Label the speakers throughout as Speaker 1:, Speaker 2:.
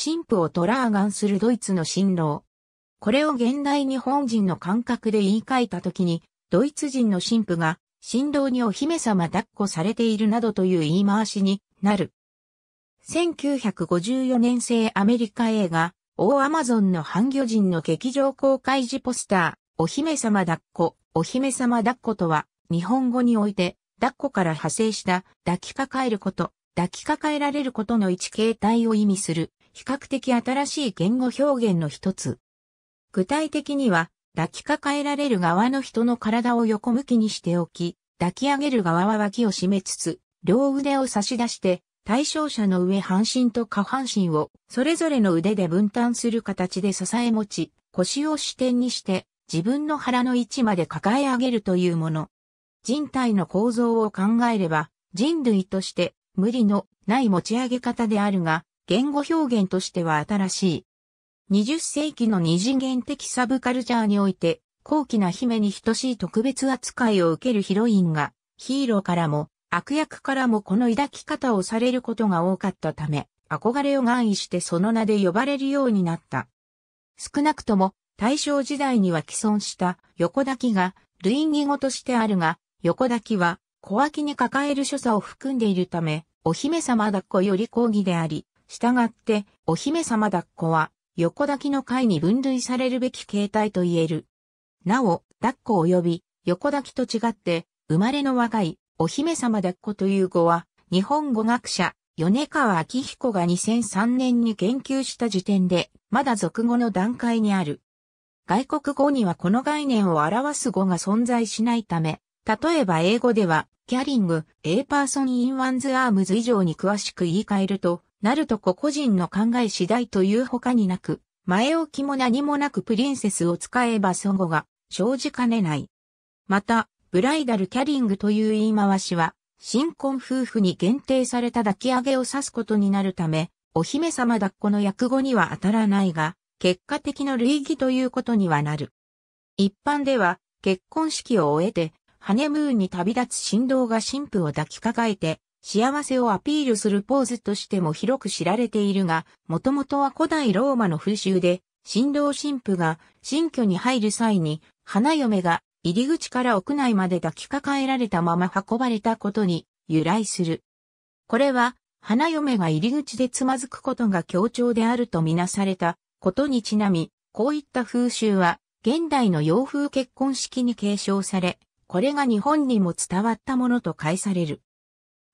Speaker 1: 神父をトラーガンするドイツの新郎。これを現代日本人の感覚で言い換えた時に、ドイツ人の神父が、新郎にお姫様抱っこされているなどという言い回しになる。1954年製アメリカ映画、大アマゾンの半魚人の劇場公開時ポスター、お姫様抱っこ、お姫様抱っことは、日本語において、抱っこから派生した、抱きかかえること、抱きかかえられることの一形態を意味する、比較的新しい言語表現の一つ。具体的には、抱きかかえられる側の人の体を横向きにしておき、抱き上げる側は脇を締めつつ、両腕を差し出して、対象者の上半身と下半身をそれぞれの腕で分担する形で支え持ち、腰を支点にして自分の腹の位置まで抱え上げるというもの。人体の構造を考えれば人類として無理のない持ち上げ方であるが、言語表現としては新しい。20世紀の二次元的サブカルチャーにおいて、高貴な姫に等しい特別扱いを受けるヒロインが、ヒーローからも、悪役からもこの抱き方をされることが多かったため、憧れを願意してその名で呼ばれるようになった。少なくとも、大正時代には既存した横抱きが類義語としてあるが、横抱きは小脇に抱える所作を含んでいるため、お姫様抱っこより講義であり、従って、お姫様抱っこは、横抱きの回に分類されるべき形態と言える。なお、抱っこ及び、横抱きと違って、生まれの若い、お姫様抱っこという語は、日本語学者、米川明彦が2003年に研究した時点で、まだ俗語の段階にある。外国語にはこの概念を表す語が存在しないため、例えば英語では、キャリング、A person in one's arms 以上に詳しく言い換えると、なると個々人の考え次第という他になく、前置きも何もなくプリンセスを使えば祖語が生じかねない。また、ブライダルキャリングという言い回しは、新婚夫婦に限定された抱き上げを指すことになるため、お姫様抱っこの訳語には当たらないが、結果的の類義ということにはなる。一般では、結婚式を終えて、ハネムーンに旅立つ振動が神父を抱きかかえて、幸せをアピールするポーズとしても広く知られているが、もともとは古代ローマの風習で、新郎新婦が新居に入る際に、花嫁が入り口から屋内まで抱きかかえられたまま運ばれたことに由来する。これは、花嫁が入り口でつまずくことが強調であるとみなされたことにちなみ、こういった風習は、現代の洋風結婚式に継承され、これが日本にも伝わったものと解される。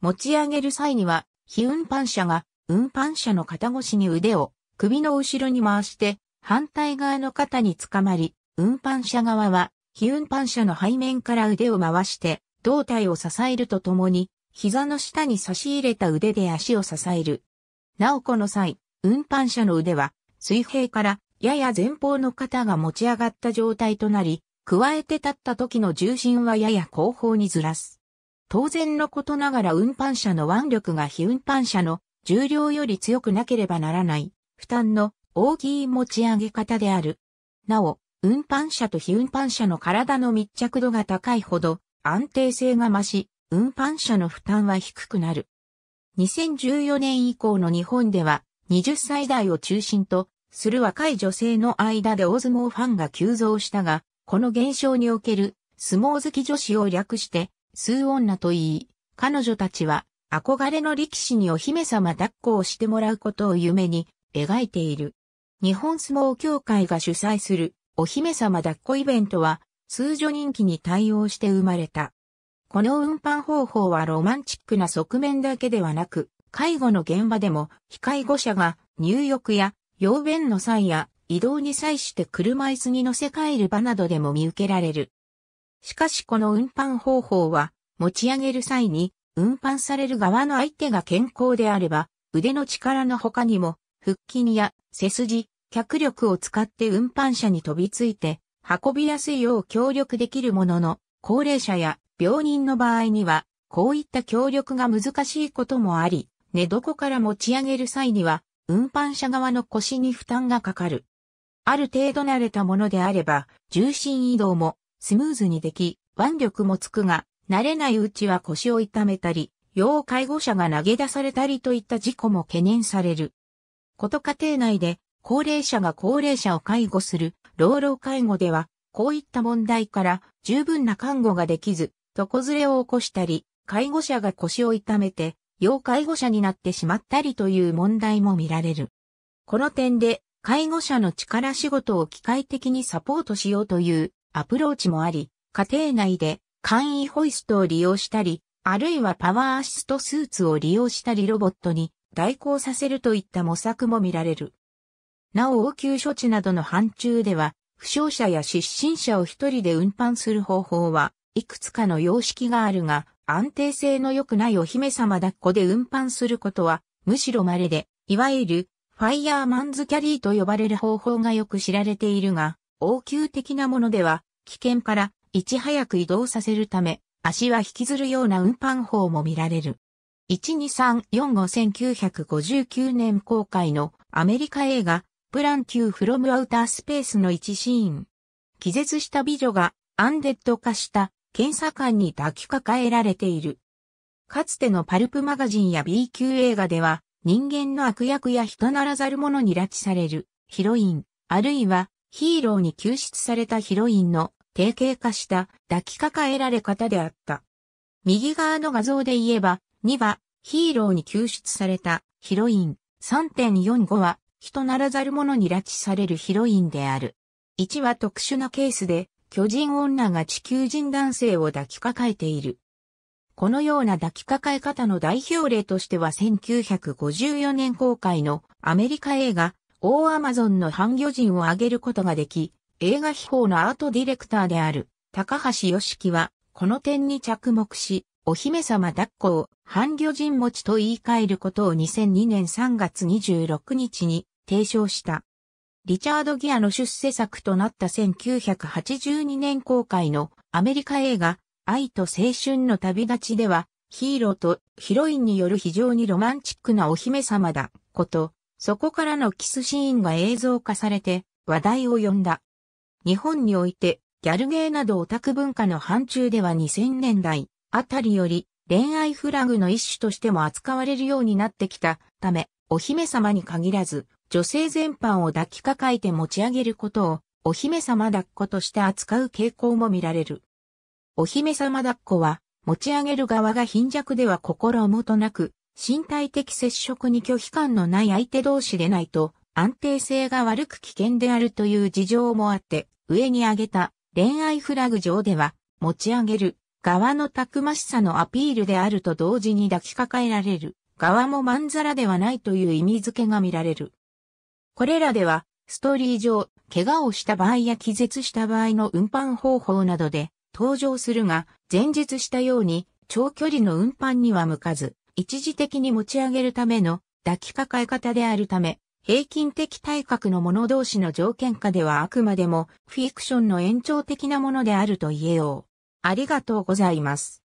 Speaker 1: 持ち上げる際には、非運搬車が運搬車の肩越しに腕を首の後ろに回して反対側の肩につかまり、運搬車側は非運搬車の背面から腕を回して胴体を支えるとともに膝の下に差し入れた腕で足を支える。なおこの際、運搬車の腕は水平からやや前方の肩が持ち上がった状態となり、加えて立った時の重心はやや後方にずらす。当然のことながら運搬車の腕力が非運搬車の重量より強くなければならない、負担の大きい持ち上げ方である。なお、運搬車と非運搬車の体の密着度が高いほど安定性が増し、運搬車の負担は低くなる。2014年以降の日本では20歳代を中心とする若い女性の間で大相撲ファンが急増したが、この現象における相撲好き女子を略して数女と言い、彼女たちは憧れの力士にお姫様抱っこをしてもらうことを夢に描いている。日本相撲協会が主催するお姫様抱っこイベントは通女人気に対応して生まれた。この運搬方法はロマンチックな側面だけではなく、介護の現場でも非介護者が入浴や用便の際や移動に際して車椅子に乗せ替える場などでも見受けられる。しかしこの運搬方法は、持ち上げる際に、運搬される側の相手が健康であれば、腕の力の他にも、腹筋や背筋、脚力を使って運搬車に飛びついて、運びやすいよう協力できるものの、高齢者や病人の場合には、こういった協力が難しいこともあり、寝床から持ち上げる際には、運搬車側の腰に負担がかかる。ある程度慣れたものであれば、重心移動もスムーズにでき、腕力もつくが、慣れないうちは腰を痛めたり、要介護者が投げ出されたりといった事故も懸念される。こと家庭内で、高齢者が高齢者を介護する、老老介護では、こういった問題から十分な看護ができず、床ずれを起こしたり、介護者が腰を痛めて、要介護者になってしまったりという問題も見られる。この点で、介護者の力仕事を機械的にサポートしようというアプローチもあり、家庭内で簡易ホイストを利用したり、あるいはパワーアシストスーツを利用したりロボットに代行させるといった模索も見られる。なお応急処置などの範疇では、負傷者や失神者を一人で運搬する方法はいくつかの様式があるが、安定性の良くないお姫様抱っこで運搬することは、むしろ稀で、いわゆる、ファイヤーマンズキャリーと呼ばれる方法がよく知られているが、応急的なものでは、危険からいち早く移動させるため、足は引きずるような運搬法も見られる。123451959年公開のアメリカ映画、プランキューフロムアウタースペースの一シーン。気絶した美女がアンデッド化した検査官に抱きかかえられている。かつてのパルプマガジンや B 級映画では、人間の悪役や人ならざる者に拉致される、ヒロイン、あるいはヒーローに救出されたヒロインの定型化した抱きかかえられ方であった。右側の画像で言えば、2はヒーローに救出されたヒロイン、3.45は人ならざる者に拉致されるヒロインである。1は特殊なケースで、巨人女が地球人男性を抱きかかえている。このような抱きかかえ方の代表例としては1954年公開のアメリカ映画大アマゾンの半魚人を挙げることができ、映画秘宝のアートディレクターである高橋良樹は、この点に着目し、お姫様抱っこを半魚人持ちと言い換えることを2002年3月26日に提唱した。リチャード・ギアの出世作となった1982年公開のアメリカ映画愛と青春の旅立ちではヒーローとヒロインによる非常にロマンチックなお姫様だことそこからのキスシーンが映像化されて話題を呼んだ。日本においてギャルゲーなどオタク文化の範疇では2000年代あたりより恋愛フラグの一種としても扱われるようになってきたため、お姫様に限らず女性全般を抱きかかえて持ち上げることをお姫様抱っことして扱う傾向も見られる。お姫様抱っこは持ち上げる側が貧弱では心もとなく身体的接触に拒否感のない相手同士でないと安定性が悪く危険であるという事情もあって、上に挙げた恋愛フラグ上では持ち上げる側のたくましさのアピールであると同時に抱きかかえられる側もまんざらではないという意味付けが見られる。これらでは、ストーリー上、怪我をした場合や気絶した場合の運搬方法などで登場するが、前述したように長距離の運搬には向かず、一時的に持ち上げるための抱きかかえ方であるため、平均的体格の者同士の条件下ではあくまでもフィクションの延長的なものであると言えよう。ありがとうございます。